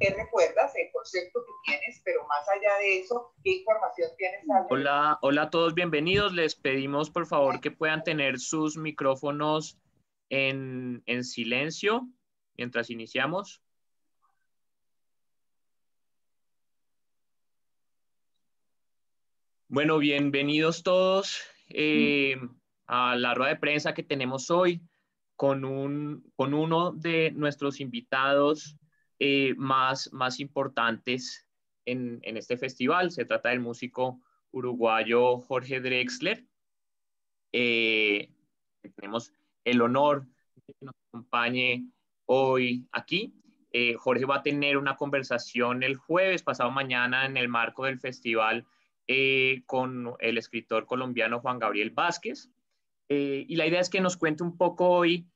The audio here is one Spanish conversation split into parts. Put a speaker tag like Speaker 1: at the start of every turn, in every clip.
Speaker 1: qué recuerdas, el concepto que tienes, pero más allá de eso, qué información tienes.
Speaker 2: Hola, hola a todos, bienvenidos. Les pedimos por favor que puedan tener sus micrófonos en, en silencio mientras iniciamos. Bueno, bienvenidos todos eh, a la rueda de prensa que tenemos hoy con, un, con uno de nuestros invitados eh, más, más importantes en, este festival. Se trata del músico uruguayo Jorge Drexler. Eh, tenemos el honor de que nos acompañe hoy aquí. Eh, Jorge va a tener una conversación el jueves, pasado mañana, en el marco del festival con el escritor colombiano Juan Gabriel Vázquez. y la idea es que nos cuente un poco hoy,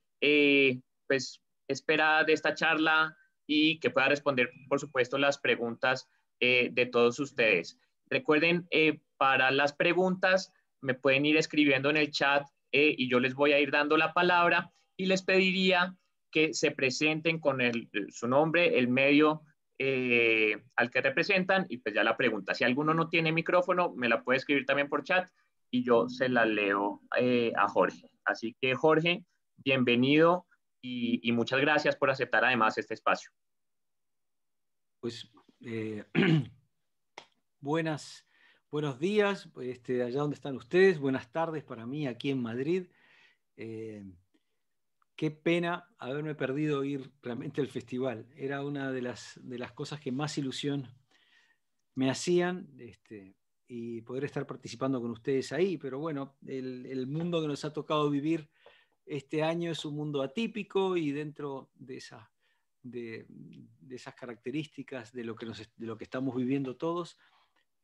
Speaker 2: pues, espera de esta charla, y que pueda responder, por supuesto, las preguntas eh, de todos ustedes. Recuerden, eh, para las preguntas me pueden ir escribiendo en el chat eh, y yo les voy a ir dando la palabra y les pediría que se presenten con su nombre, el medio al que representan y pues ya la pregunta. Si alguno no tiene micrófono, me la puede escribir también por chat y yo se la leo a Jorge. Así que Jorge, bienvenido y muchas gracias por aceptar además este espacio.
Speaker 3: Pues eh, buenas, buenos días, este, allá donde están ustedes, buenas tardes para mí aquí en Madrid. Eh, qué pena haberme perdido ir realmente al festival. Era una de las, de las cosas que más ilusión me hacían este, y poder estar participando con ustedes ahí. Pero bueno, el, el mundo que nos ha tocado vivir este año es un mundo atípico y dentro de esa de, esas características, de lo, que lo que estamos viviendo todos.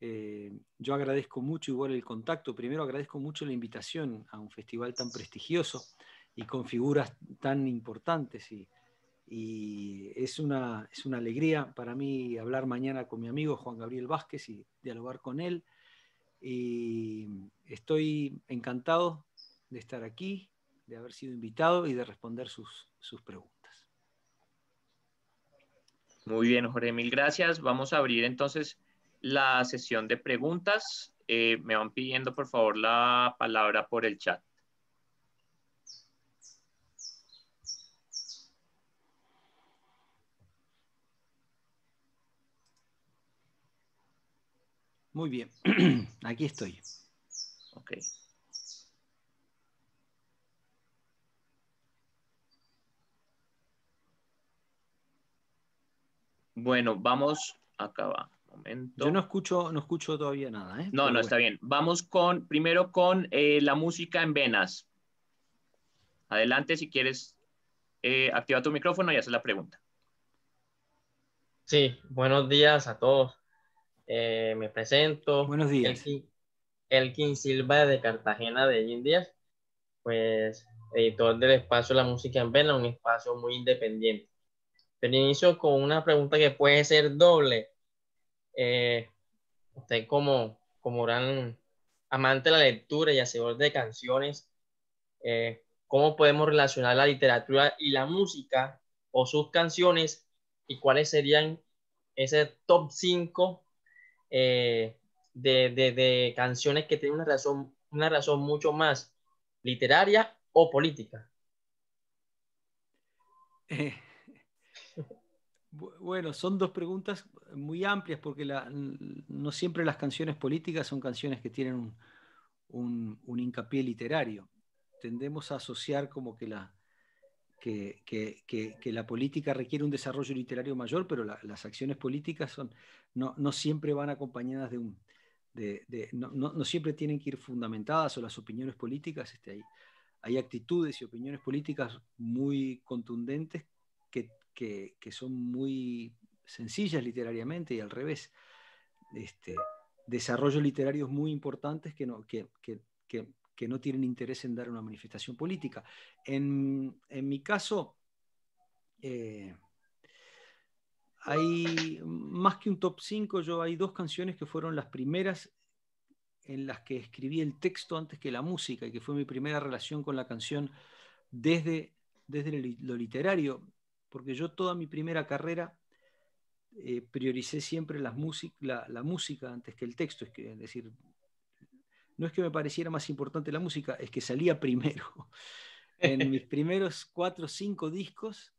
Speaker 3: Eh, yo agradezco mucho igual el contacto. Primero agradezco mucho la invitación a un festival tan prestigioso y con figuras tan importantes. Y, es, una, es una alegría para mí hablar mañana con mi amigo Juan Gabriel Vázquez y dialogar con él. Y estoy encantado de estar aquí, de haber sido invitado y de responder sus preguntas.
Speaker 2: Muy bien, Jorge, mil gracias. Vamos a abrir entonces la sesión de preguntas. Eh, me van pidiendo, por favor, la palabra por el chat.
Speaker 3: Muy bien, aquí estoy. Ok.
Speaker 2: Bueno, vamos acá va. Momento. Yo
Speaker 3: no escucho, no escucho todavía nada. ¿eh? No, no, está
Speaker 2: bien. Vamos con, primero con eh, la música en venas. Adelante, si quieres, eh, activa tu micrófono y haz la pregunta.
Speaker 1: Sí, buenos días a todos. Eh, me presento. Buenos días. Elkin, Elkin Silva de Cartagena de Indias, pues editor del espacio La Música en Venas, un espacio muy independiente. Pero inicio con una pregunta que puede ser doble. Eh, usted como, como gran amante de la lectura y hacedor de canciones, eh, ¿cómo podemos relacionar la literatura y la música o sus canciones? ¿Y cuáles serían ese top 5 eh, de, de, canciones que tienen una razón, una razón mucho más literaria o política? Eh,
Speaker 3: bueno, son dos preguntas muy amplias porque no siempre las canciones políticas son canciones que tienen un, hincapié literario. Tendemos a asociar como que la, política requiere un desarrollo literario mayor, pero las acciones políticas no, siempre van acompañadas de un... no, siempre tienen que ir fundamentadas o las opiniones políticas. Este, hay actitudes y opiniones políticas muy contundentes que, son muy sencillas literariamente y al revés. Este, desarrollos literarios muy importantes que no, que, no tienen interés en dar una manifestación política. En, mi caso, eh, hay más que un top 5, yo hay dos canciones que fueron las primeras en las que escribí el texto antes que la música y que fue mi primera relación con la canción desde, desde lo literario porque yo toda mi primera carrera eh, prioricé siempre la, música antes que el texto, es, decir, no es que me pareciera más importante la música, es que salía primero. en mis primeros cuatro o cinco discos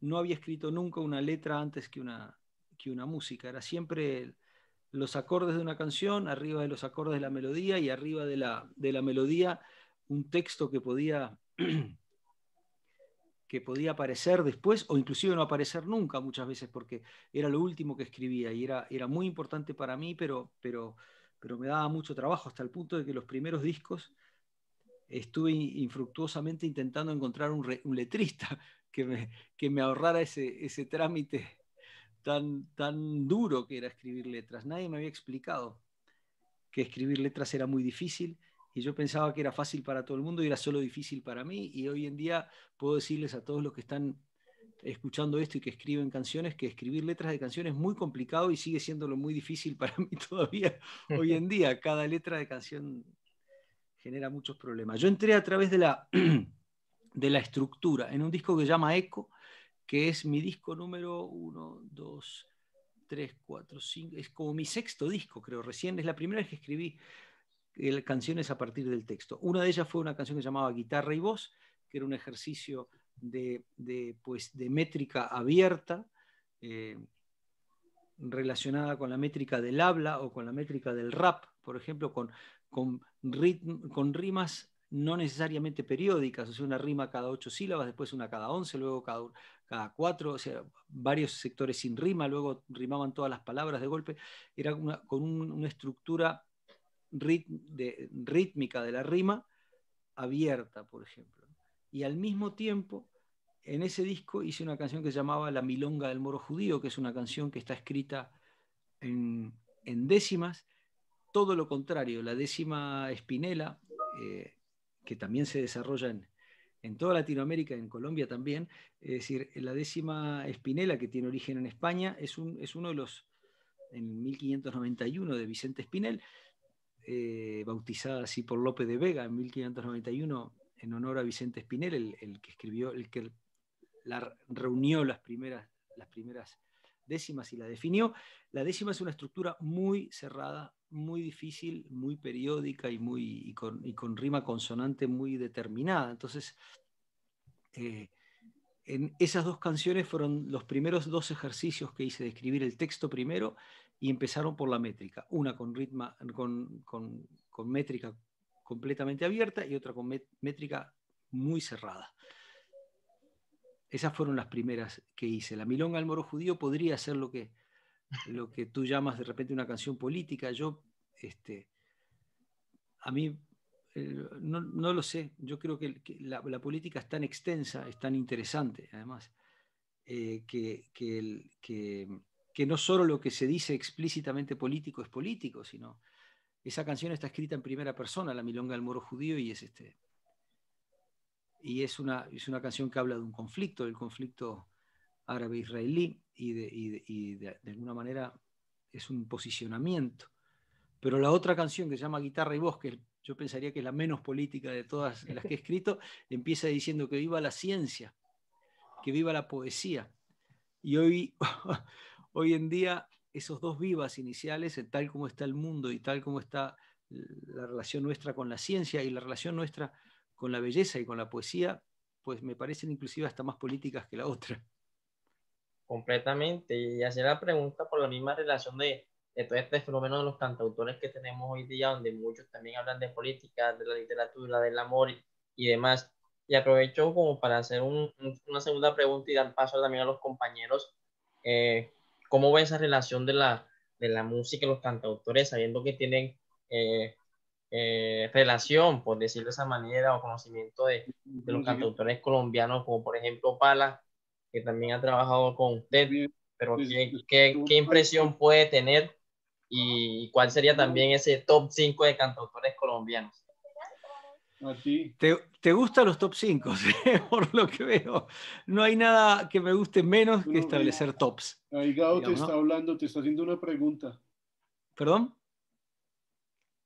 Speaker 3: no había escrito nunca una letra antes que una, que una música, era siempre los acordes de una canción, arriba de los acordes de la melodía y arriba de la, de la melodía un texto que podía que podía aparecer después o inclusive no aparecer nunca muchas veces porque era lo último que escribía y era, era muy importante para mí, pero, pero, pero me daba mucho trabajo hasta el punto de que los primeros discos estuve infructuosamente intentando encontrar un, letrista que me, que me ahorrara ese, trámite tan, tan duro que era escribir letras. Nadie me había explicado que escribir letras era muy difícil y yo pensaba que era fácil para todo el mundo y era solo difícil para mí. Y hoy en día puedo decirles a todos los que están escuchando esto y que escriben canciones, que escribir letras de canciones es muy complicado y sigue siendo muy difícil para mí todavía hoy en día. Cada letra de canción genera muchos problemas. Yo entré a través de la, de la estructura en un disco que se llama Eco, que es mi disco número 1, 2, 3, 4, 5, es como mi sexto disco, creo, recién, es la primera vez que escribí canciones a partir del texto. Una de ellas fue una canción que llamaba Guitarra y Voz, que era un ejercicio de, pues, de métrica abierta, eh, relacionada con la métrica del habla o con la métrica del rap, por ejemplo, con, con, con rimas no necesariamente periódicas, o sea, una rima cada ocho sílabas, después una cada once, luego cada, cuatro, o sea, varios sectores sin rima, luego rimaban todas las palabras de golpe, era con una estructura rit de, rítmica de la rima abierta, por ejemplo. Y al mismo tiempo, en ese disco hice una canción que se llamaba La Milonga del Moro Judío, que es una canción que está escrita en, décimas, todo lo contrario, la décima espinela, eh, que también se desarrolla en, en toda Latinoamérica, en Colombia también, es decir, la décima espinela que tiene origen en España es, un, es uno de los, en 1591 de Vicente Espinel, eh, bautizada así por Lope de Vega en 1591 en honor a Vicente Espinel, el, que escribió, el que la reunió las primeras, las primeras décimas y la definió. La décima es una estructura muy cerrada, muy difícil, muy periódica y, muy, con, rima consonante muy determinada. Entonces, eh, en esas dos canciones fueron los primeros dos ejercicios que hice de escribir el texto primero y empezaron por la métrica, una con, ritma, con, métrica completamente abierta y otra con métrica muy cerrada. Esas fueron las primeras que hice. La Milonga al Moro Judío podría ser lo que, lo que tú llamas de repente una canción política. Yo, este, a mí, eh, no, lo sé. Yo creo que, la, política es tan extensa, es tan interesante, además, eh, que que no solo lo que se dice explícitamente político es político, sino esa canción está escrita en primera persona, La Milonga del Moro Judío, y es este. Y es una, es una canción que habla de un conflicto, del conflicto árabe-israelí, y, de, alguna manera es un posicionamiento. Pero la otra canción que se llama Guitarra y Voz, que yo pensaría que es la menos política de todas las que he escrito, empieza diciendo que viva la ciencia, que viva la poesía. Y hoy, hoy en día esos dos vivas iniciales, eh, tal como está el mundo y tal como está la relación nuestra con la ciencia y la relación nuestra con la belleza y con la poesía, pues me parecen inclusive hasta más políticas que la otra.
Speaker 1: Completamente. Y hacer la pregunta por la misma relación de, de todo este fenómeno de los cantautores que tenemos hoy día, donde muchos también hablan de política, de la literatura, del amor y demás. Y aprovecho como para hacer una segunda pregunta y dar paso también a los compañeros. Eh, ¿Cómo ve esa relación de la, música y los cantautores, sabiendo que tienen eh, eh, relación, por decirlo de esa manera, o conocimiento de, los cantautores colombianos, como por ejemplo Pala, que también ha trabajado con usted? Pero ¿qué, qué impresión puede tener y cuál sería también ese top 5 de cantautores colombianos?
Speaker 3: Ah, te, te gustan los top 5, por lo que veo. No hay nada que me guste menos que establecer tops.
Speaker 4: Ahí Gao te está hablando, te está haciendo una pregunta.
Speaker 3: ¿Perdón?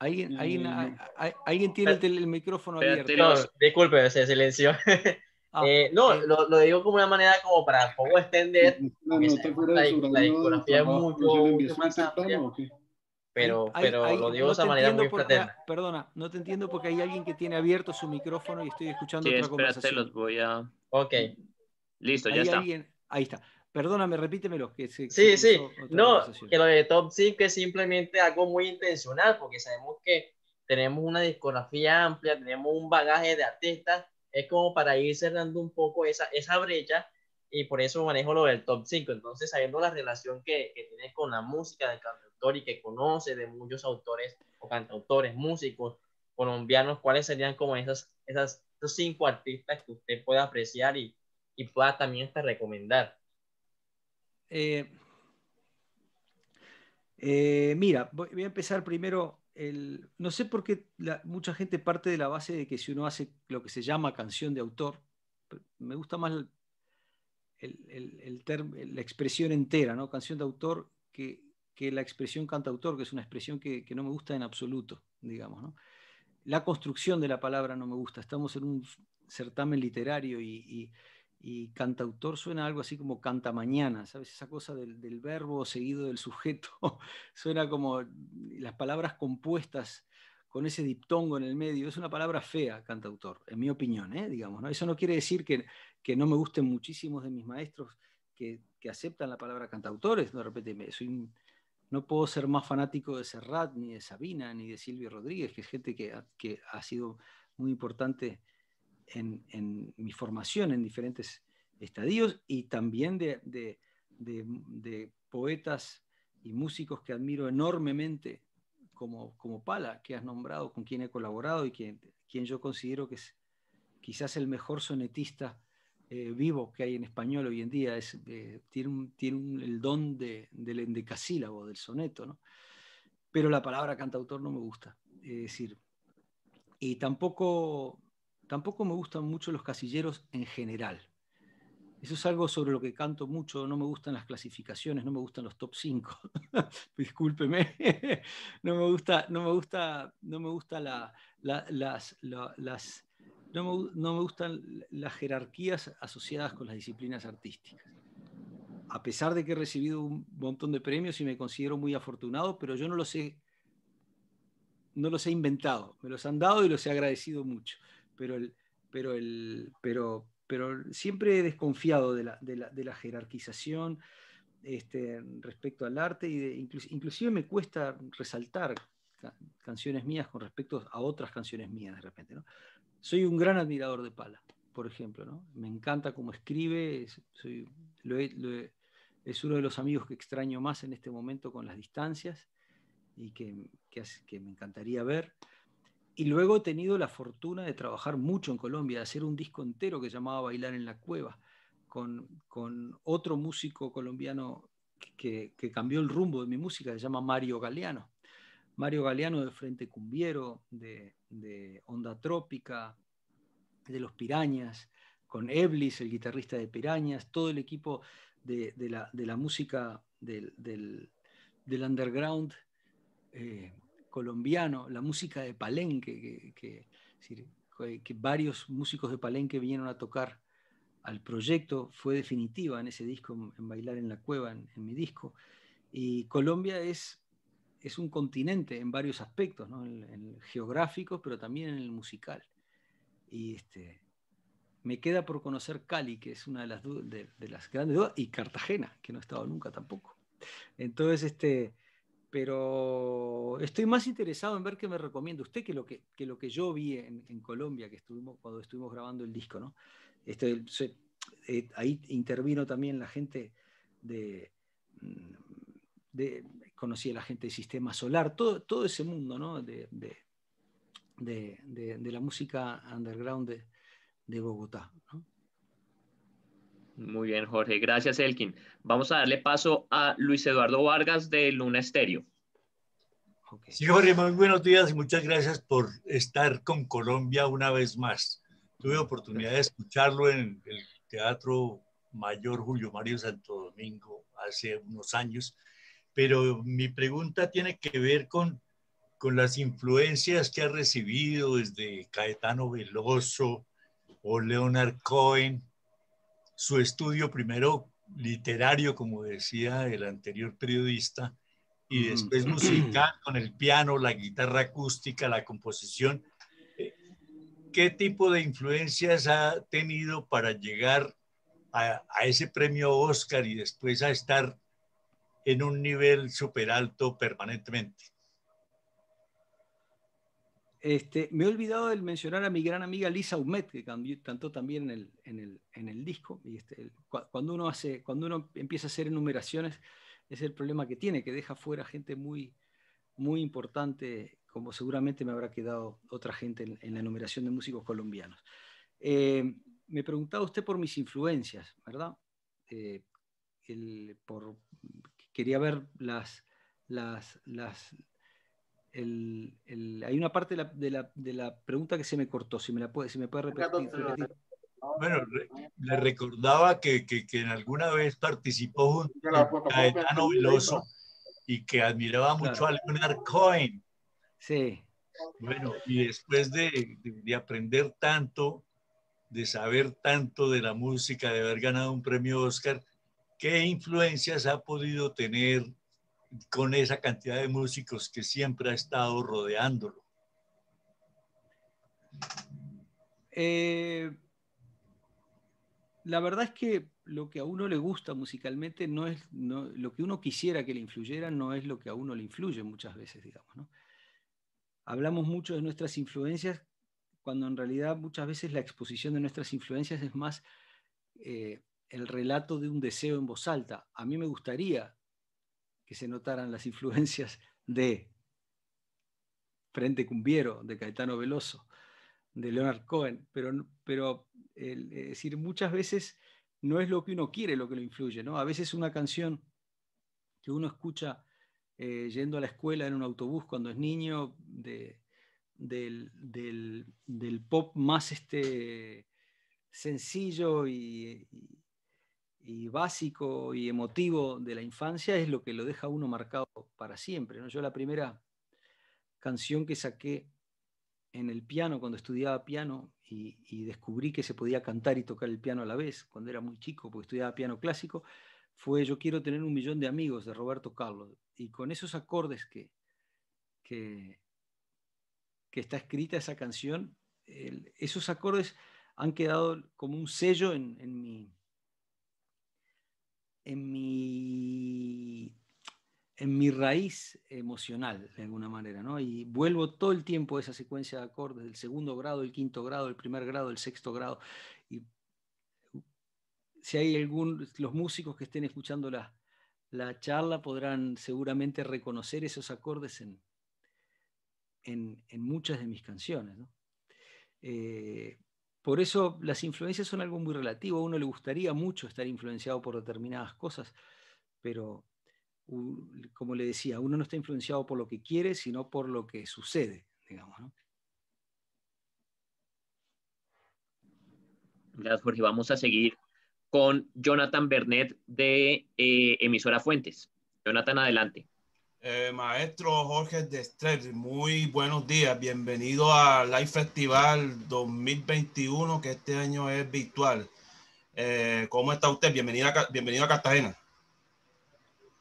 Speaker 3: ¿Alguien,
Speaker 1: eh, tiene el, micrófono abierto? disculpe ese silencio. Ah, eh, no, eh. Lo, digo como una manera como para poco extender. Ah, no, no, la, la, discografía mucho, pero, pero lo digo de esa manera muy
Speaker 3: Perdona, no te entiendo porque hay alguien que tiene abierto su micrófono y estoy escuchando sí, espérate, conversación. los
Speaker 2: voy a... Ok. Listo,
Speaker 1: ya está.
Speaker 3: Ahí está. Perdóname, repítemelo. Que se, sí, sí. No, que
Speaker 1: lo de Top 5 es simplemente algo muy intencional porque sabemos que tenemos una discografía amplia, tenemos un bagaje de artistas. Es como para ir cerrando un poco esa, esa brecha y por eso manejo lo del top 5. Entonces, sabiendo la relación que, que tienes con la música del cambio y que conoce de muchos autores o cantautores, músicos colombianos, ¿cuáles serían como esas, esas esos cinco artistas que usted pueda apreciar y, y pueda también recomendar? Eh,
Speaker 3: eh, mira, voy, a empezar primero. no sé por qué mucha gente parte de la base de que si uno hace lo que se llama canción de autor, me gusta más el, la expresión entera, ¿no? Canción de autor, que que la expresión cantautor, que es una expresión que, que no me gusta en absoluto, digamos. ¿no? La construcción de la palabra no me gusta. Estamos en un certamen literario y, y, cantautor suena algo así como canta mañana, ¿sabes? Esa cosa del, del verbo seguido del sujeto. suena como las palabras compuestas con ese diptongo en el medio. Es una palabra fea, cantautor, en mi opinión, ¿eh? digamos. ¿no? Eso no quiere decir que, que no me gusten muchísimos de mis maestros que, que aceptan la palabra cantautores. De repente me, soy un no puedo ser más fanático de Serrat, ni de Sabina, ni de Silvio Rodríguez, que es gente que ha, sido muy importante en, mi formación en diferentes estadios y también de, poetas y músicos que admiro enormemente como, Pala, que has nombrado, con quien he colaborado y quien, quien yo considero que es quizás el mejor sonetista eh, vivo que hay en español hoy en día, es, eh, tiene, el don del endecasílabo, del soneto, ¿no? Pero la palabra cantautor no me gusta, es decir, y tampoco, tampoco me gustan mucho los casilleros en general. Eso es algo sobre lo que canto mucho, no me gustan las clasificaciones, no me gustan los top 5. Discúlpeme. no me gusta, no me gusta, no me gusta las, las no me, gustan las jerarquías asociadas con las disciplinas artísticas. A pesar de que he recibido un montón de premios y me considero muy afortunado, pero yo no los he, no los he inventado. Me los han dado y los he agradecido mucho. Pero, pero, siempre he desconfiado de la, jerarquización este, respecto al arte y inclusive me cuesta resaltar canciones mías con respecto a otras canciones mías de repente soy un gran admirador de Pala, por ejemplo, ¿no? Me encanta cómo escribe, es, uno de los amigos que extraño más en este momento con las distancias y que, me encantaría ver. Y luego he tenido la fortuna de trabajar mucho en Colombia, de hacer un disco entero que llamaba Bailar en la Cueva, con, otro músico colombiano que, que, cambió el rumbo de mi música, se llama Mario Galeano. Mario Galeano de Frente Cumbiero, de, Onda Trópica, de Los Pirañas, con Eblis, el guitarrista de Pirañas, todo el equipo de, la, música del, underground eh, colombiano, la música de Palenque, que, varios músicos de Palenque vinieron a tocar al proyecto, fue definitiva en ese disco, en Bailar en la Cueva, en mi disco. Y Colombia es es un continente en varios aspectos, ¿no? en, el geográfico, pero también en el musical. Y este, me queda por conocer Cali, que es una de las, de, las grandes dudas, y Cartagena, que no he estado nunca tampoco. Entonces, este, pero estoy más interesado en ver qué me recomienda usted que lo que, lo que yo vi en, Colombia, que estuvimos, cuando estuvimos grabando el disco, ¿no? Este, eh, ahí intervino también la gente de de, conocí a la gente del Sistema Solar, todo, todo ese mundo de, la música underground de, Bogotá.
Speaker 2: Muy bien, Jorge. Gracias, Elkin. Vamos a darle paso a Luis Eduardo Vargas de Luna Estéreo.
Speaker 4: Sí, Jorge, muy buenos días y muchas gracias por estar con Colombia una vez más. Tuve oportunidad de escucharlo en el Teatro Mayor Julio Mario Santo Domingo hace unos años pero mi pregunta tiene que ver con, las influencias que ha recibido desde Caetano Veloso o Leonard Cohen, su estudio primero literario, como decía el anterior periodista, y después mm. musical con el piano, la guitarra acústica, la composición. Eh, ¿Qué tipo de influencias ha tenido para llegar a, a ese premio Oscar y después a estar en un nivel súper alto permanentemente.
Speaker 3: Este, me he olvidado de mencionar a mi gran amiga Lisa Umet, que cantó también en el, disco. Y este, cuando, uno hace, cuando uno empieza a hacer enumeraciones, es el problema que tiene, que deja fuera gente muy, muy importante, como seguramente me habrá quedado otra gente en, la enumeración de músicos colombianos. Eh, me preguntaba usted por mis influencias, ¿verdad? Eh, por quería ver las... las, las el, el, hay una parte de la, de, la, de la, pregunta que se me cortó, si me, la puede, si me puede repetir.
Speaker 4: Bueno, le recordaba que, que, que, alguna vez participó junto a Caetano Veloso y que admiraba mucho a Leonard Cohen. Sí. Bueno, y después de, de, de, aprender tanto, de saber tanto de la música, de haber ganado un premio Oscar, ¿Qué influencias ha podido tener con esa cantidad de músicos que siempre ha estado rodeándolo? Eh,
Speaker 3: la verdad es que lo que a uno le gusta musicalmente no es lo que uno quisiera que le influyera, no es lo que a uno le influye muchas veces, digamos. Hablamos mucho de nuestras influencias cuando en realidad muchas veces la exposición de nuestras influencias es más eh, el relato de un deseo en voz alta. A mí me gustaría que se notaran las influencias de Frente Cumbiero, de Caetano Veloso, de Leonard Cohen, pero, pero decir, muchas veces no es lo que uno quiere lo que lo influye, ¿no? A veces una canción que uno escucha eh, yendo a la escuela en un autobús cuando es niño, de, del, pop más este, sencillo y y básico y emotivo de la infancia es lo que lo deja uno marcado para siempre. ¿no? Yo la primera canción que saqué en el piano cuando estudiaba piano y, descubrí que se podía cantar y tocar el piano a la vez cuando era muy chico, porque estudiaba piano clásico, fue Yo quiero tener un millón de amigos de Roberto Carlos. Y con esos acordes que, que, está escrita esa canción, esos acordes han quedado como un sello en, en mi en mi, en mi raíz emocional, de alguna manera, ¿no? Y vuelvo todo el tiempo a esa secuencia de acordes, del segundo grado, el quinto grado, el primer grado, el sexto grado. Y si hay algún, los músicos que estén escuchando la, charla podrán seguramente reconocer esos acordes en, en, muchas de mis canciones, ¿no? Eh, por eso las influencias son algo muy relativo. A uno le gustaría mucho estar influenciado por determinadas cosas, pero como le decía, uno no está influenciado por lo que quiere, sino por lo que sucede, digamos.
Speaker 2: ¿no? Gracias, Jorge. Vamos a seguir con Jonathan Bernet de eh, Emisora Fuentes. Jonathan, adelante.
Speaker 5: Eh, maestro Jorge Destrer, muy buenos días. Bienvenido a Live Festival 2021, que este año es virtual. Eh, ¿Cómo está usted? bienvenido a Cartagena.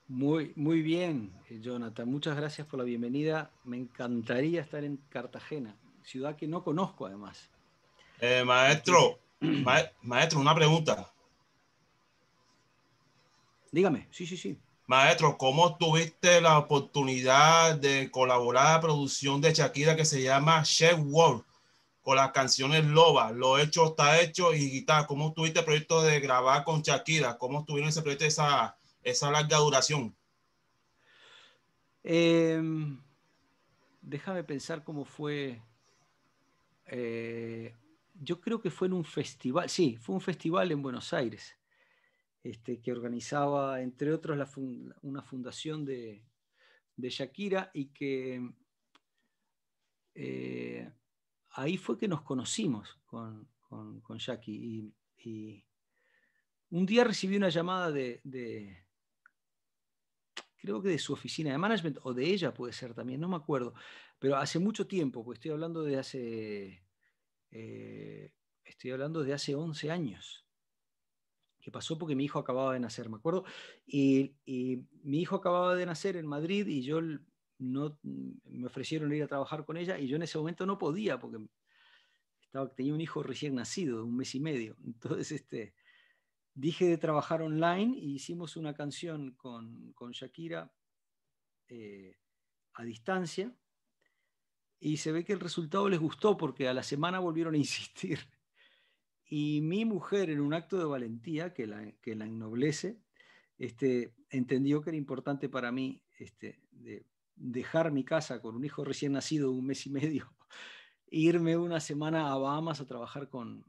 Speaker 5: Muy,
Speaker 3: muy bien, eh, Jonathan. Muchas gracias por la bienvenida. Me encantaría estar en Cartagena, ciudad que no conozco además.
Speaker 5: maestro, maestro, una pregunta. Dígame, sí, sí, sí. Maestro, ¿cómo tuviste la oportunidad de colaborar a la producción de Shakira que se llama Chef World con las canciones Loba? Lo hecho está hecho y guitarra. ¿Cómo tuviste el proyecto de grabar con Shakira? ¿Cómo tuvieron ese proyecto, esa, esa larga duración?
Speaker 3: Em, déjame pensar cómo fue. Eh, yo creo que fue en un festival, sí, fue un festival en Buenos Aires. Este, que organizaba, entre otros, una fundación de, Shakira y que eh, ahí fue que nos conocimos con, con, Jackie. Y, un día recibí una llamada de, creo que de su oficina de management, o de ella puede ser también, no me acuerdo, pero hace mucho tiempo, pues estoy hablando de hace, eh, estoy hablando de hace 11 años que pasó porque mi hijo acababa de nacer, me acuerdo, y, mi hijo acababa de nacer en Madrid y yo no, me ofrecieron ir a trabajar con ella y yo en ese momento no podía porque estaba, tenía un hijo recién nacido, un mes y medio. Entonces, este, dije de trabajar online y e hicimos una canción con, con Shakira eh, a distancia y se ve que el resultado les gustó porque a la semana volvieron a insistir. Y mi mujer, en un acto de valentía que la, ennoblece, este, entendió que era importante para mí este, de dejar mi casa con un hijo recién nacido de un mes y medio, e irme una semana a Bahamas a trabajar con,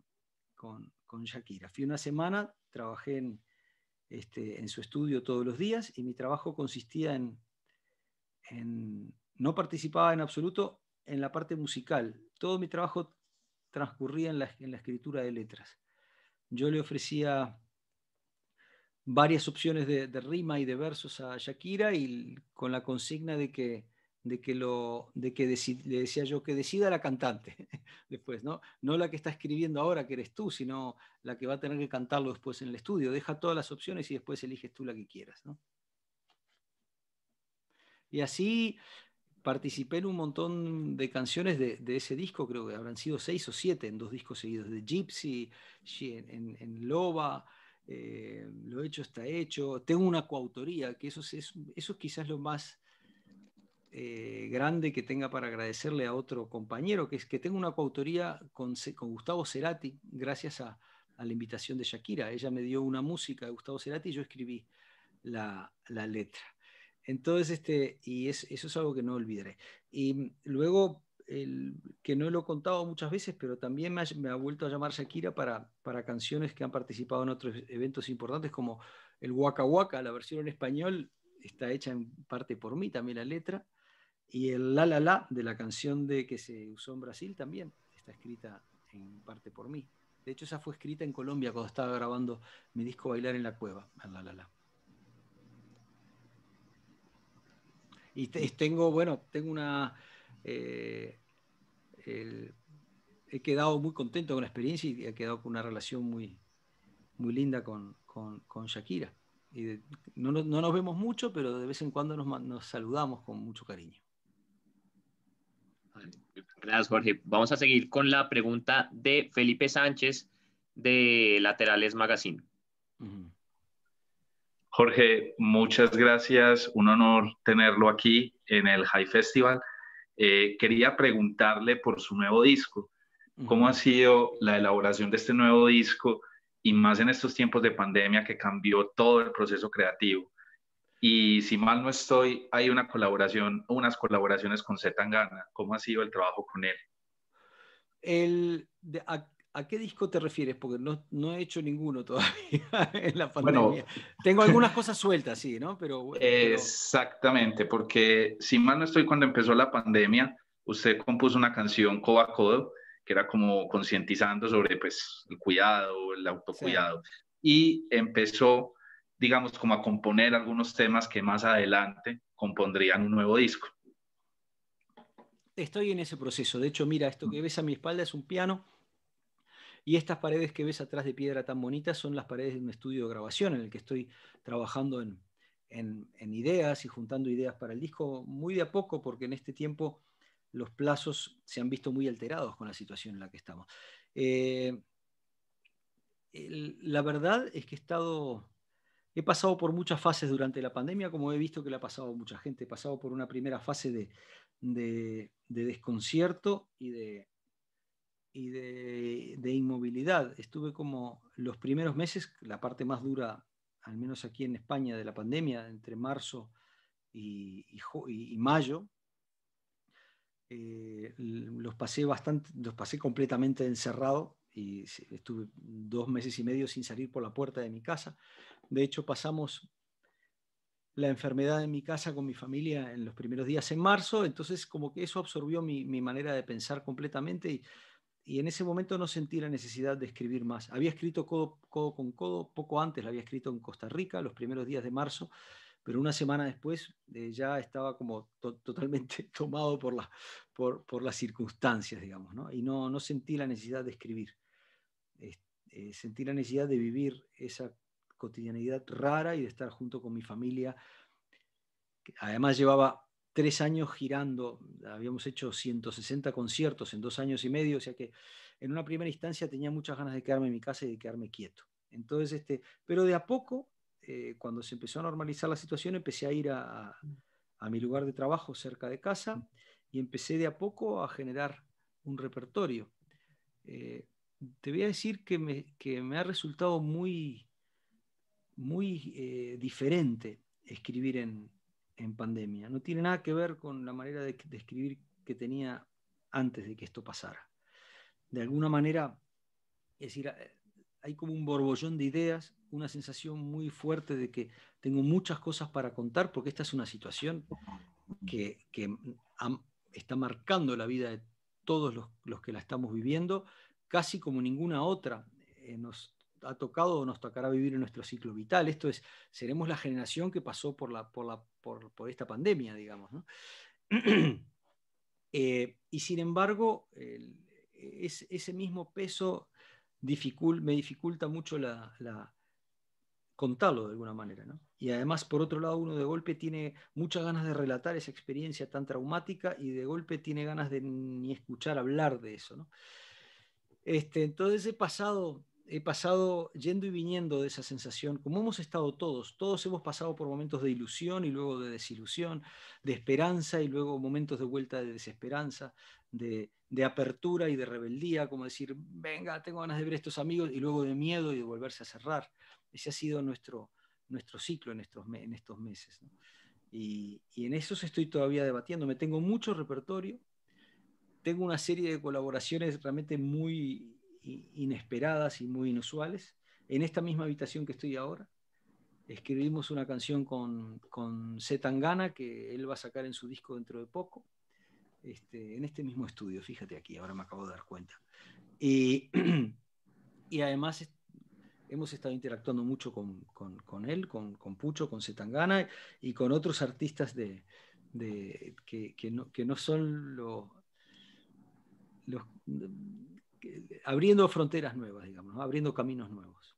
Speaker 3: con, Shakira. Fui una semana, trabajé en, este, en, su estudio todos los días y mi trabajo consistía en, en, no participaba en absoluto en la parte musical. Todo mi trabajo transcurría en la, escritura de letras. Yo le ofrecía varias opciones de, rima y de versos a Shakira y con la consigna de que, de que, lo, de que le decía yo que decida la cantante después, ¿no? No la que está escribiendo ahora, que eres tú, sino la que va a tener que cantarlo después en el estudio. Deja todas las opciones y después eliges tú la que quieras, ¿no? Y así participé en un montón de canciones de, ese disco, creo que habrán sido seis o siete en dos discos seguidos, de Gypsy, en, Loba, eh, Lo hecho está hecho, tengo una coautoría, que eso es, eso quizás lo más eh, grande que tenga para agradecerle a otro compañero, que es que tengo una coautoría con, Gustavo Cerati, gracias a, la invitación de Shakira. Ella me dio una música de Gustavo Cerati y yo escribí la letra. Entonces, este, y eso es algo que no olvidaré. Y mm, luego, que no lo he contado muchas veces, pero también me ha, vuelto a llamar Shakira para, para canciones que han participado en otros eventos importantes, como el Waka Waka, la versión en español, está hecha en parte por mí también la letra, y el La La La de la canción de que se usó en Brasil también está escrita en parte por mí. De hecho, esa fue escrita en Colombia cuando estaba grabando mi disco Bailar en la Cueva, La La La. Y tengo, bueno, tengo una... Eh, he quedado muy contento con la experiencia y he quedado con una relación muy, muy linda con, con, Shakira. Y no, no, nos vemos mucho, pero de vez en cuando nos, nos saludamos con mucho cariño.
Speaker 2: Gracias, Jorge. Vamos a seguir con la pregunta de Felipe Sánchez de Laterales Magazine.
Speaker 4: Uh Jorge, muchas gracias. Un honor tenerlo aquí en el High Festival. Eh, quería preguntarle por su nuevo disco. ¿Cómo ha sido la elaboración de este nuevo disco y más en estos tiempos de pandemia que cambió todo el proceso creativo? Y si mal no estoy, hay una colaboración, unas colaboraciones con Zetangana. ¿Cómo ha sido el trabajo con él?
Speaker 3: El, de, ¿A qué disco te refieres? Porque no, he hecho ninguno todavía en la pandemia. Tengo algunas cosas sueltas, sí, ¿no? Pero,
Speaker 4: Exactamente, porque si mal no estoy, cuando empezó la pandemia, usted compuso una canción codo a codo, que era como concientizando sobre pues, el cuidado, el autocuidado. Y empezó, digamos, como a componer algunos temas que más adelante compondrían un nuevo disco.
Speaker 3: Estoy en ese proceso. De hecho, mira, esto que ves a mi espalda es un piano y estas paredes que ves atrás de piedra tan bonitas son las paredes de un estudio de grabación en el que estoy trabajando en, ideas y juntando ideas para el disco muy de a poco, porque en este tiempo los plazos se han visto muy alterados con la situación en la que estamos. Eh, la verdad es que he estado, he pasado por muchas fases durante la pandemia, como he visto que la ha pasado mucha gente. He pasado por una primera fase de desconcierto y de, y de, inmovilidad. Estuve como los primeros meses, la parte más dura, al menos aquí en España, de la pandemia, entre marzo y, mayo, eh, los pasé bastante, los pasé completamente encerrado y estuve dos meses y medio sin salir por la puerta de mi casa. De hecho, pasamos la enfermedad en mi casa con mi familia en los primeros días en marzo, entonces como que eso absorbió mi, mi manera de pensar completamente y y en ese momento no sentí la necesidad de escribir más. Había escrito codo, con codo, poco antes la había escrito en Costa Rica, los primeros días de marzo, pero una semana después eh, ya estaba como totalmente tomado por, por, las circunstancias, digamos, ¿no? y no, no sentí la necesidad de escribir. Eh, sentí la necesidad de vivir esa cotidianidad rara y de estar junto con mi familia. Además llevaba tres años girando, habíamos hecho 160 conciertos en dos años y medio, o sea que en una primera instancia tenía muchas ganas de quedarme en mi casa y de quedarme quieto. Entonces, este, pero de a poco, eh, cuando se empezó a normalizar la situación, empecé a ir a, mm. mi lugar de trabajo cerca de casa mm. y empecé de a poco a generar un repertorio. Eh, te voy a decir que me, ha resultado muy, muy eh, diferente escribir en, en pandemia. No tiene nada que ver con la manera de, describir escribir que tenía antes de que esto pasara. De alguna manera, es decir, eh, hay como un borbollón de ideas, una sensación muy fuerte de que tengo muchas cosas para contar, porque esta es una situación que, está marcando la vida de todos los, que la estamos viviendo, casi como ninguna otra. en eh, nos, ha tocado o nos tocará vivir en nuestro ciclo vital. Esto es, seremos la generación que pasó por, la, por, la, por, esta pandemia, digamos. Eh, y sin embargo, es, ese mismo peso me dificulta mucho la, contarlo de alguna manera. Y además, por otro lado, uno de golpe tiene muchas ganas de relatar esa experiencia tan traumática y de golpe tiene ganas de ni escuchar hablar de eso. Este, entonces he pasado he pasado yendo y viniendo de esa sensación, como hemos estado todos, todos hemos pasado por momentos de ilusión y luego de desilusión, de esperanza y luego momentos de vuelta de desesperanza, de, apertura y de rebeldía, como decir, venga, tengo ganas de ver a estos amigos y luego de miedo y de volverse a cerrar. Ese ha sido nuestro, nuestro ciclo en estos, en estos meses. Y, en eso estoy todavía debatiendo. Me tengo mucho repertorio, tengo una serie de colaboraciones realmente muy inesperadas y muy inusuales. En esta misma habitación que estoy ahora, escribimos una canción con, con Zetangana que él va a sacar en su disco dentro de poco, este, en este mismo estudio, fíjate aquí, ahora me acabo de dar cuenta. Y, y además hemos estado interactuando mucho con, con, con él, con, con, Pucho, con Zetangana y con otros artistas de, de que, que, no, que no son los los, abriendo fronteras nuevas, digamos, abriendo caminos nuevos.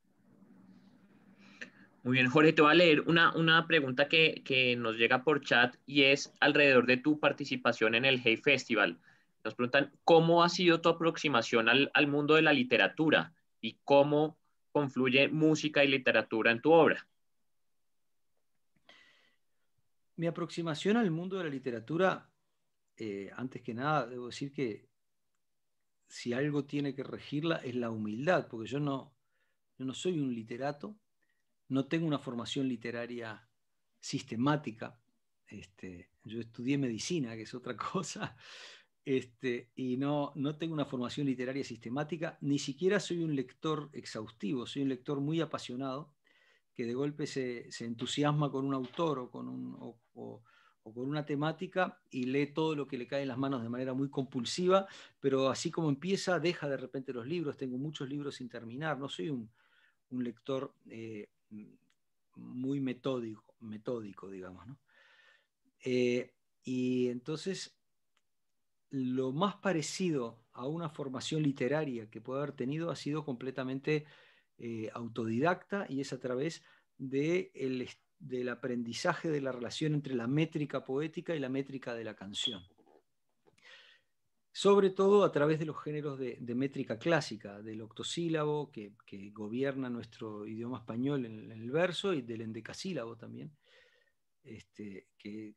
Speaker 2: Muy bien, Jorge, te voy a leer una, pregunta que, nos llega por chat y es alrededor de tu participación en el Hey Festival. Nos preguntan cómo ha sido tu aproximación al, mundo de la literatura y cómo confluye música y literatura en tu obra.
Speaker 3: Mi aproximación al mundo de la literatura, eh, antes que nada, debo decir que si algo tiene que regirla es la humildad, porque yo no, no soy un literato, no tengo una formación literaria sistemática. Este, yo estudié medicina, que es otra cosa, este, y no, no tengo una formación literaria sistemática, ni siquiera soy un lector exhaustivo, soy un lector muy apasionado, que de golpe se, entusiasma con un autor o con un, o con una temática y lee todo lo que le cae en las manos de manera muy compulsiva, pero así como empieza, deja de repente los libros. Tengo muchos libros sin terminar, no soy un, lector eh, muy metódico, metódico, digamos. ¿no? Eh, y entonces, lo más parecido a una formación literaria que puedo haber tenido ha sido completamente eh, autodidacta y es a través del de del aprendizaje de la relación entre la métrica poética y la métrica de la canción. Sobre todo a través de los géneros de, métrica clásica, del octosílabo que, gobierna nuestro idioma español en, el verso y del endecasílabo también, este, que,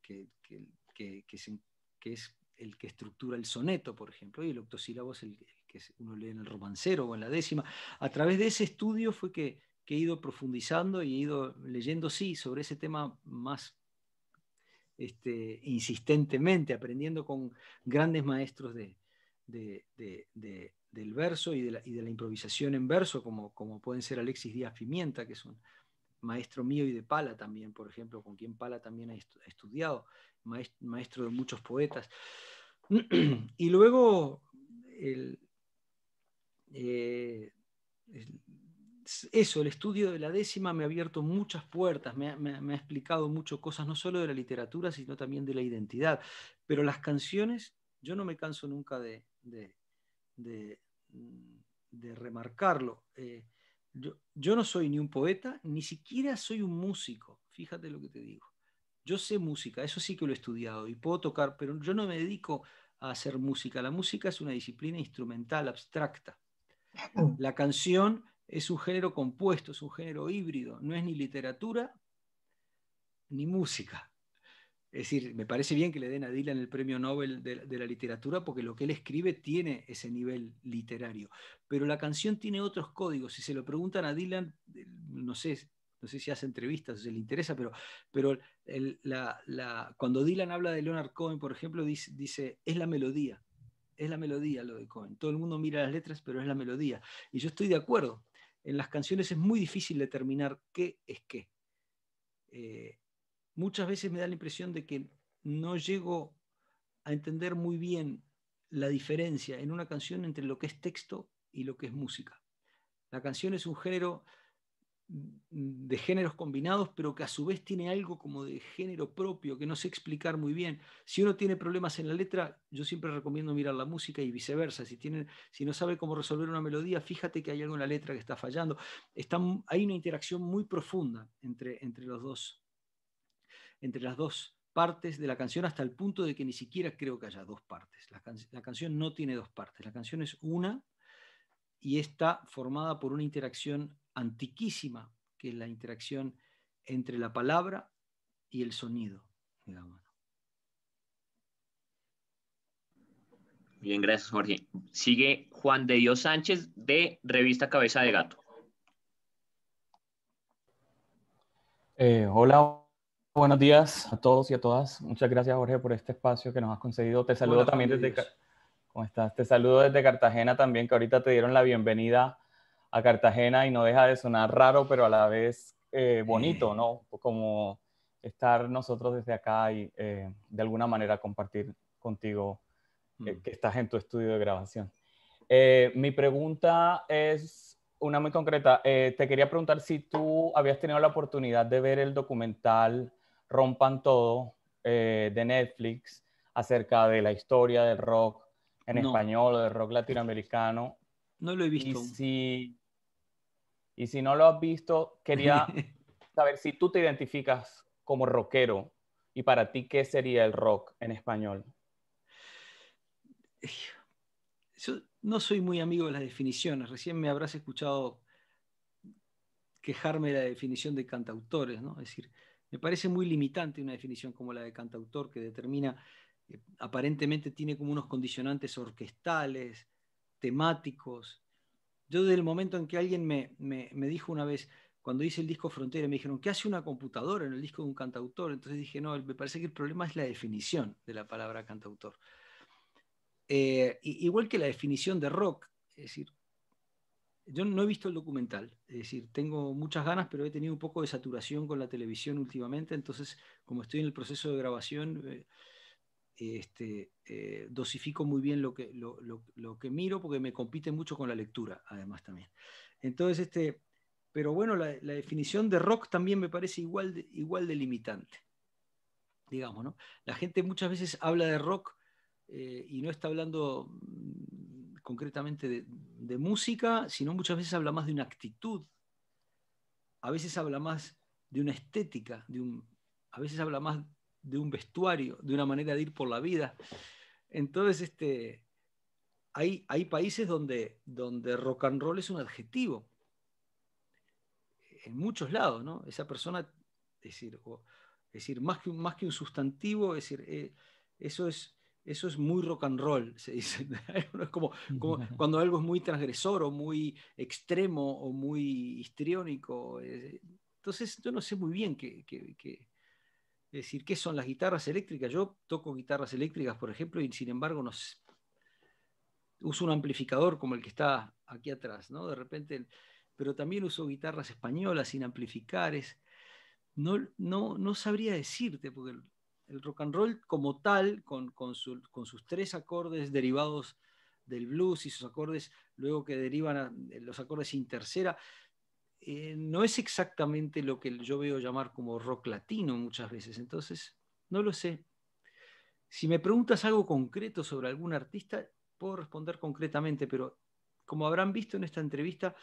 Speaker 3: es el que estructura el soneto, por ejemplo, y el octosílabo es el, que uno lee en el romancero o en la décima. A través de ese estudio fue que que he ido profundizando y he ido leyendo, sí, sobre ese tema más este, insistentemente, aprendiendo con grandes maestros del verso y, de, la, improvisación en verso, como, como pueden ser Alexis Díaz Pimienta, que es un maestro mío y de Pala también, por ejemplo, con quien Pala también ha estudiado, maestro de muchos poetas. y luego eh, eso, el estudio de la décima me ha abierto muchas puertas, me ha, explicado muchas cosas, no solo de la literatura, sino también de la identidad. Pero las canciones, yo no me canso nunca de, remarcarlo. Eh, yo, yo, no soy ni un poeta, ni siquiera soy un músico, fíjate lo que te digo. Yo sé música, eso sí que lo he estudiado y puedo tocar, pero yo no me dedico a hacer música. La música es una disciplina instrumental, abstracta. Mm. La canción es un género compuesto, es un género híbrido, no es ni literatura ni música. Es decir, me parece bien que le den a Dylan el premio Nobel de, la literatura porque lo que él escribe tiene ese nivel literario. Pero la canción tiene otros códigos. Si se lo preguntan a Dylan, no sé, no sé si hace entrevistas, si le interesa, pero, pero cuando Dylan habla de Leonard Cohen, por ejemplo, dice, dice, es la melodía. Es la melodía lo de Cohen. Todo el mundo mira las letras, pero es la melodía. Y yo estoy de acuerdo en las canciones es muy difícil determinar qué es qué. Eh, muchas veces me da la impresión de que no llego a entender muy bien la diferencia en una canción entre lo que es texto y lo que es música. La canción es un género de géneros combinados, pero que a su vez tiene algo como de género propio, que no sé explicar muy bien. Si uno tiene problemas en la letra, yo siempre recomiendo mirar la música y viceversa. Si, tiene, si no sabe cómo resolver una melodía, fíjate que hay algo en la letra que está fallando. hay una interacción muy profunda entre, entre, dos, entre las dos partes de la canción hasta el punto de que ni siquiera creo que haya dos partes. la canción no tiene dos partes, la canción es una y está formada por una interacción antiquísima, que es la interacción entre la palabra y el sonido.
Speaker 2: Bien, gracias Jorge. Sigue Juan de Dios Sánchez de Revista Cabeza de Gato.
Speaker 5: Eh, hola, buenos días a todos y a todas. Muchas gracias Jorge por este espacio que nos has concedido. Te saludo también desde... ¿Cómo estás? Te saludo desde Cartagena también, que ahorita te dieron la bienvenida a Cartagena y no deja de sonar raro, pero a la vez eh, bonito, ¿no? Como estar nosotros desde acá y eh, de alguna manera compartir contigo eh, mm. que estás en tu estudio de grabación. mi pregunta es una muy concreta. te quería preguntar si tú habías tenido la oportunidad de ver el documental Rompan Todo de Netflix acerca de la historia del rock en español o del rock latinoamericano no lo he visto. Y si, no lo has visto, quería saber si tú te identificas como rockero y para ti, ¿qué sería el rock en español?
Speaker 3: Eh, yo no soy muy amigo de las definiciones. Recién me habrás escuchado quejarme de la definición de cantautores, ¿no? Es decir, me parece muy limitante una definición como la de cantautor que determina, eh, aparentemente tiene como unos condicionantes orquestales, temáticos. Yo desde el momento en que alguien me, me, me dijo una vez, cuando hice el disco Frontera, me dijeron, ¿qué hace una computadora en el disco de un cantautor? Entonces dije, no, me parece que el problema es la definición de la palabra cantautor. Eh, igual que la definición de rock, es decir, yo no he visto el documental, es decir, tengo muchas ganas, pero he tenido un poco de saturación con la televisión últimamente, entonces como estoy en el proceso de grabación, eh, este, eh, dosifico muy bien lo que, miro porque me compite mucho con la lectura, además también. Entonces, este, pero bueno, la, definición de rock también me parece igual de, igual limitante, digamos, ¿no? La gente muchas veces habla de rock eh, y no está hablando mm, concretamente de, música, sino muchas veces habla más de una actitud, a veces habla más de una estética, de un, a veces habla más de un vestuario, de una manera de ir por la vida. Entonces, este, hay, hay países donde, donde rock and roll es un adjetivo. En muchos lados, ¿no? Esa persona, es decir, decir más, que, más que un sustantivo, es decir, eh, eso es eso es muy rock and roll, se dice. es como, cuando algo es muy transgresor o muy extremo o muy histriónico. Eh, entonces yo no sé muy bien qué, qué, es decir, ¿qué son las guitarras eléctricas? Yo toco guitarras eléctricas, por ejemplo, y sin embargo uso un amplificador como el que está aquí atrás, ¿no? De repente, pero también uso guitarras españolas sin amplificares. no, no, no sabría decirte, porque el, rock and roll como tal, con, sus tres acordes derivados del blues y sus acordes luego que derivan los acordes sin tercera, eh, no es exactamente lo que yo veo llamar como rock latino muchas veces, entonces no lo sé. Si me preguntas algo concreto sobre algún artista, puedo responder concretamente, pero como habrán visto en esta entrevista,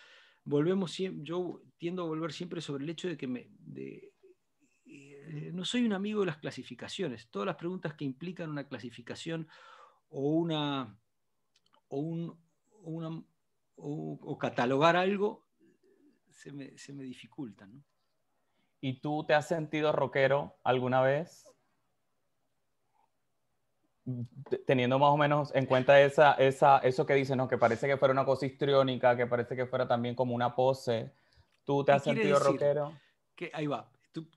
Speaker 3: volvemos, yo tiendo a volver siempre sobre el hecho de que me, eh, no soy un amigo de las clasificaciones. Todas las preguntas que implican una clasificación o una,
Speaker 5: o o, catalogar algo,
Speaker 3: se me, se dificultan. ¿no?
Speaker 5: ¿Y tú te has sentido rockero alguna vez? Teniendo más o menos en cuenta esa, esa, eso que dicen, ¿no? que parece que fuera una cosa histriónica, que parece que fuera también como una pose. ¿Tú te has sentido rockero?
Speaker 3: ahí va.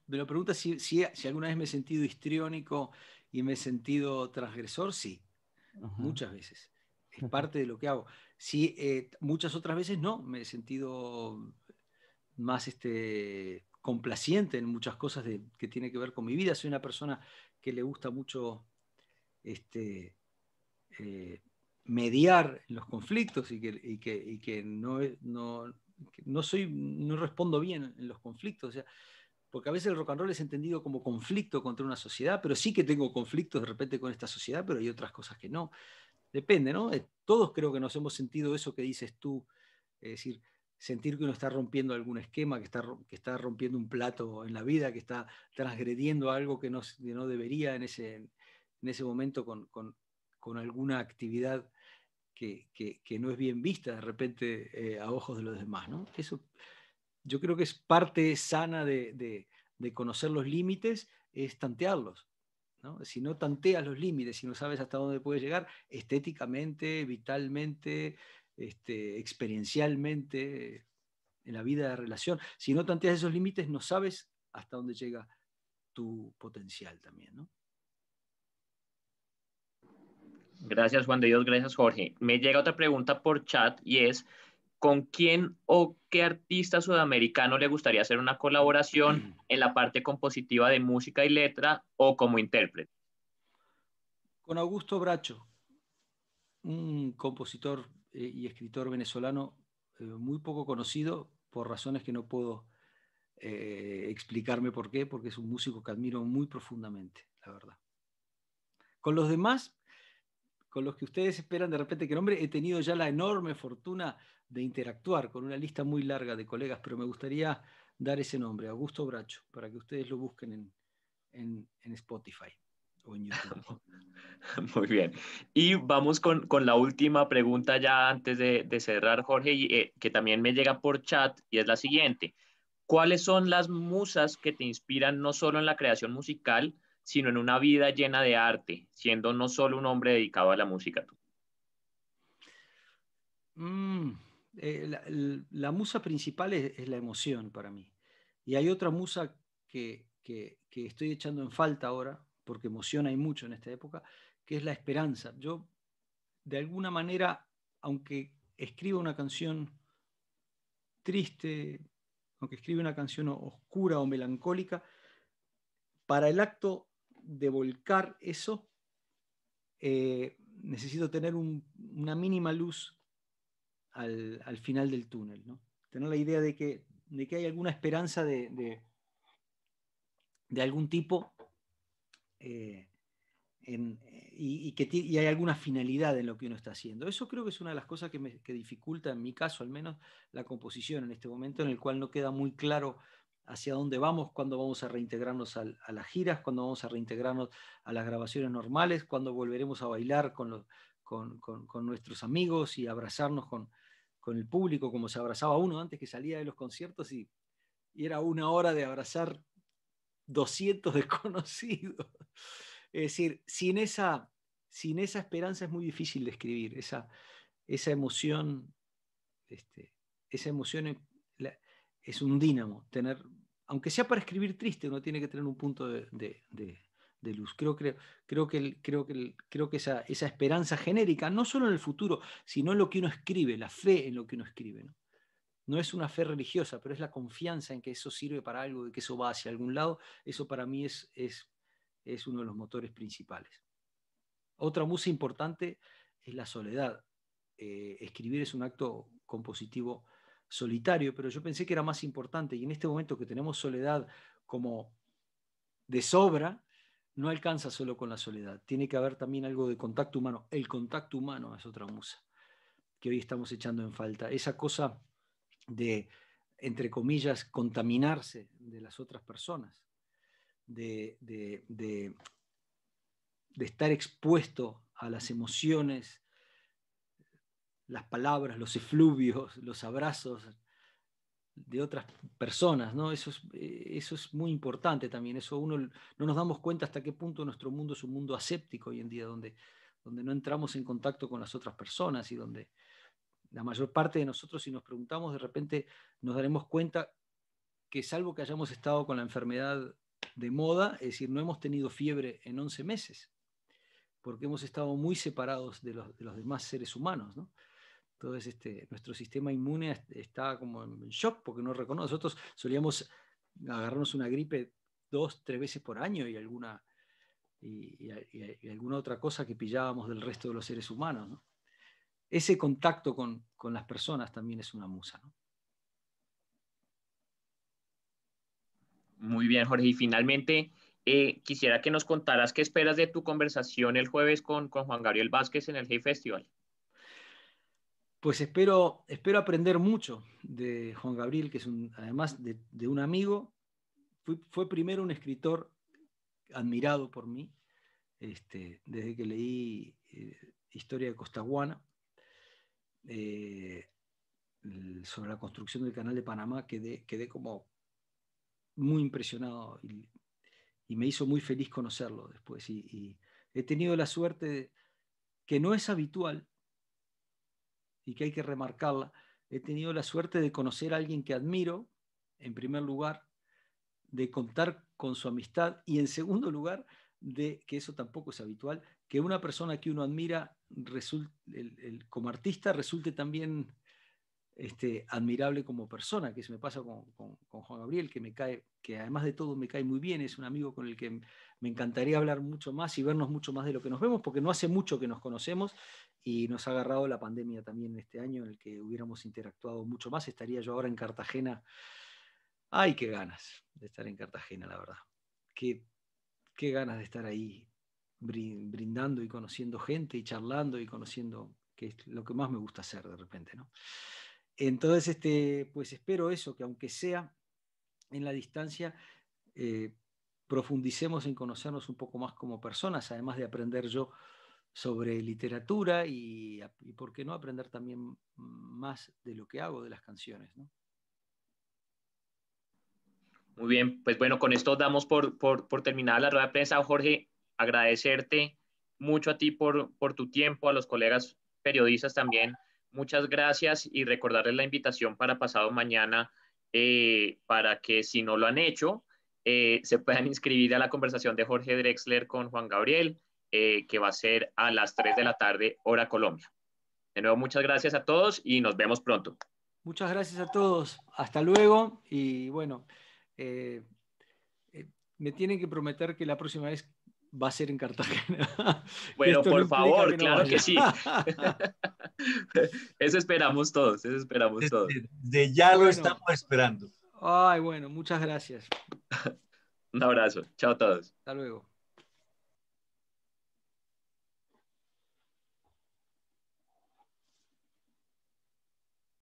Speaker 3: me lo preguntas si, alguna vez me he sentido histriónico y me he sentido transgresor, sí. Muchas veces. Es parte de lo que hago. Sí, eh, muchas otras veces no. Me he sentido más este, complaciente en muchas cosas que tiene que ver con mi vida. Soy una persona que le gusta mucho este, eh, mediar los conflictos y que, no, soy, no respondo bien en los conflictos. porque a veces el rock and roll es entendido como conflicto contra una sociedad, pero sí que tengo conflictos de repente con esta sociedad, pero hay otras cosas que no. Depende, ¿no? Eh, todos creo que nos hemos sentido eso que dices tú, es decir, sentir que uno está rompiendo algún esquema, que está, que está rompiendo un plato en la vida, que está transgrediendo algo que no, no debería en ese, en ese momento con, alguna actividad que, no es bien vista de repente eh, a ojos de los demás. Eso, yo creo que es parte sana de, conocer los límites, es tantearlos. Si no tanteas los límites, si no sabes hasta dónde puedes llegar, estéticamente, vitalmente, este, experiencialmente en la vida de relación. Si no tanteas esos límites, no sabes hasta dónde llega tu potencial también, ¿no?
Speaker 2: Gracias Juan de Dios, gracias Jorge. Me llega otra pregunta por chat y es, ¿con quién o qué artista sudamericano le gustaría hacer una colaboración en la parte compositiva de música y letra o como intérprete?
Speaker 3: Con Augusto Bracho, un compositor eh, y escritor venezolano eh, muy poco conocido por razones que no puedo eh, explicarme por qué, porque es un músico que admiro muy profundamente, la verdad. Con los demás, con los que ustedes esperan de repente que nombre, he tenido ya la enorme fortuna de interactuar con una lista muy larga de colegas, pero me gustaría dar ese nombre, Augusto Bracho, para que ustedes lo busquen en, en Spotify.
Speaker 2: Muy bien. Y vamos con, la última pregunta ya antes de, cerrar, Jorge, y, eh, que también me llega por chat y es la siguiente. ¿Cuáles son las musas que te inspiran no solo en la creación musical, sino en una vida llena de arte, siendo no solo un hombre dedicado a la música?
Speaker 3: Mm, eh, la, musa principal es, la emoción para mí. Y hay otra musa que estoy echando en falta ahora, porque emociona y mucho en esta época, que es la esperanza. Yo, de alguna manera, aunque escriba una canción triste, aunque escriba una canción oscura o melancólica, para el acto de volcar eso, eh, necesito tener una mínima luz al, final del túnel, tener la idea de que, de que hay alguna esperanza de, de algún tipo eh, eh, y, que hay alguna finalidad en lo que uno está haciendo. Eso creo que es una de las cosas que, dificulta, en mi caso al menos, la composición en este momento, en el cual no queda muy claro hacia dónde vamos, cuándo vamos a reintegrarnos a, las giras, cuándo vamos a reintegrarnos a las grabaciones normales, cuándo volveremos a bailar con, con, nuestros amigos y abrazarnos con, el público, como se abrazaba uno antes que salía de los conciertos y era una hora de abrazar 200 desconocidos. Es decir, sin esa, sin esa esperanza es muy difícil de escribir, esa, esa emoción, este, esa emoción es, un dínamo, tener, aunque sea para escribir triste, uno tiene que tener un punto de, luz. Creo, creo, creo, que, creo, que creo que esa, esa esperanza genérica, no solo en el futuro, sino en lo que uno escribe, la fe en lo que uno escribe. ¿no? no es una fe religiosa, pero es la confianza en que eso sirve para algo de que eso va hacia algún lado, eso para mí es, uno de los motores principales. Otra musa importante es la soledad. Eh, escribir es un acto compositivo solitario, pero yo pensé que era más importante y en este momento que tenemos soledad como de sobra, no alcanza solo con la soledad, tiene que haber también algo de contacto humano. El contacto humano es otra musa que hoy estamos echando en falta. Esa cosa de, entre comillas, contaminarse de las otras personas, de, estar expuesto a las emociones, las palabras, los efluvios, los abrazos de otras personas, ¿no? Eso es, eh, muy importante también, eso uno no nos damos cuenta hasta qué punto nuestro mundo es un mundo aséptico hoy en día, donde, donde no entramos en contacto con las otras personas y donde, la mayor parte de nosotros, si nos preguntamos, de repente nos daremos cuenta que salvo que hayamos estado con la enfermedad de moda, es decir, no hemos tenido fiebre en 11 meses, porque hemos estado muy separados de los, demás seres humanos. Entonces, este, nuestro sistema inmune está como en shock porque no reconoce. Nosotros solíamos agarrarnos una gripe dos, tres veces por año y alguna, y, alguna otra cosa que pillábamos del resto de los seres humanos ese contacto con, las personas también es una musa.
Speaker 2: Muy bien, Jorge. Y finalmente, eh, quisiera que nos contaras qué esperas de tu conversación el jueves con, Juan Gabriel Vázquez en el Hey Festival.
Speaker 3: Pues espero, espero aprender mucho de Juan Gabriel, que es un, además de, un amigo, fue, primero un escritor admirado por mí, este, desde que leí eh, Historia de Costaguana, eh, sobre la construcción del canal de Panamá quedé, como muy impresionado y, me hizo muy feliz conocerlo después. Y, he tenido la suerte que no es habitual y que hay que remarcarla. He tenido la suerte de conocer a alguien que admiro, en primer lugar, de contar con su amistad y en segundo lugar, de que eso tampoco es habitual, que una persona que uno admira como artista resulte también este, admirable como persona, que se me pasa con, Juan Gabriel, que me cae, que además de todo me cae muy bien, es un amigo con el que me encantaría hablar mucho más y vernos mucho más de lo que nos vemos, porque no hace mucho que nos conocemos y nos ha agarrado la pandemia también este año en el que hubiéramos interactuado mucho más. Estaría yo ahora en Cartagena. Ay, qué ganas de estar en Cartagena, la verdad. Qué, qué ganas de estar ahí brindando y conociendo gente y charlando y conociendo, que es lo que más me gusta hacer de repente. ¿no? Entonces, este, pues espero eso, que aunque sea en la distancia, eh, profundicemos en conocernos un poco más como personas, además de aprender yo sobre literatura y, por qué no aprender también más de lo que hago de las canciones. ¿no?
Speaker 2: Muy bien, pues bueno, con esto damos por, por, por terminada la rueda de prensa. Jorge, agradecerte mucho a ti por, por tu tiempo, a los colegas periodistas también. Muchas gracias y recordarles la invitación para pasado mañana eh, para que si no lo han hecho, eh, se puedan inscribir a la conversación de Jorge Drexler con Juan Gabriel, eh, que va a ser a las 3 de la tarde, hora Colombia. De nuevo, muchas gracias a todos y nos vemos pronto.
Speaker 3: Muchas gracias a todos. Hasta luego y bueno me tienen que prometer que la próxima vez va a ser en Cartagena.
Speaker 4: Bueno, por favor, claro que sí. eso esperamos todos, eso esperamos este, todos. De ya lo estamos esperando.
Speaker 3: Ay, bueno, muchas gracias.
Speaker 2: Un abrazo. Chao a todos. Hasta luego.